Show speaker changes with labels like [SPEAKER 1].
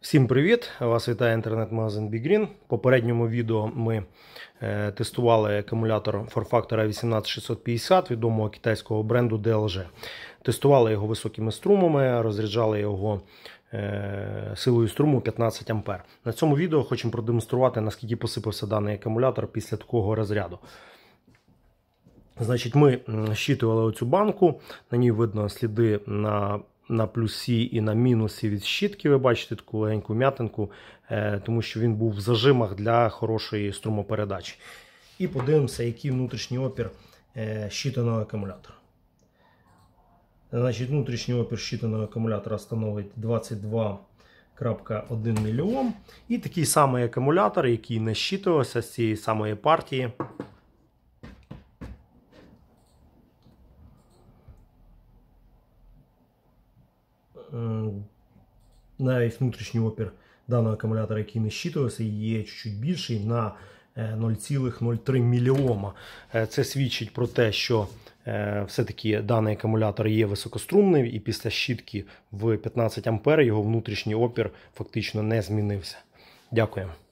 [SPEAKER 1] Всім привіт! Вас вітає інтернет-магазин Бігрін. В попередньому відео ми е, тестували акумулятор Форфактора 18650 відомого китайського бренду DLG. Тестували його високими струмами, розряджали його е, силою струму 15 А. На цьому відео хочемо продемонструвати, наскільки посипався даний акумулятор після такого розряду. Значить, Ми щитували оцю банку, на ній видно сліди на на плюсі і на мінусі від щітки. Ви бачите таку легеньку м'ятинку, е, тому що він був в зажимах для хорошої струмопередачі. І подивимося, який внутрішній опір е, щитаного акумулятора. Значить, Внутрішній опір щитаного акумулятора становить 22,1 мільйон. І такий самий акумулятор, який не щитувався з цієї самої партії. Е, навіть внутрішній опір даного акумулятора, який не щитувався, є чуть-чуть більший на 0,03 е, мільйома. Е, це свідчить про те, що все-таки даний акумулятор є високострумним, і після щітки в 15 А його внутрішній опір фактично не змінився. Дякуємо.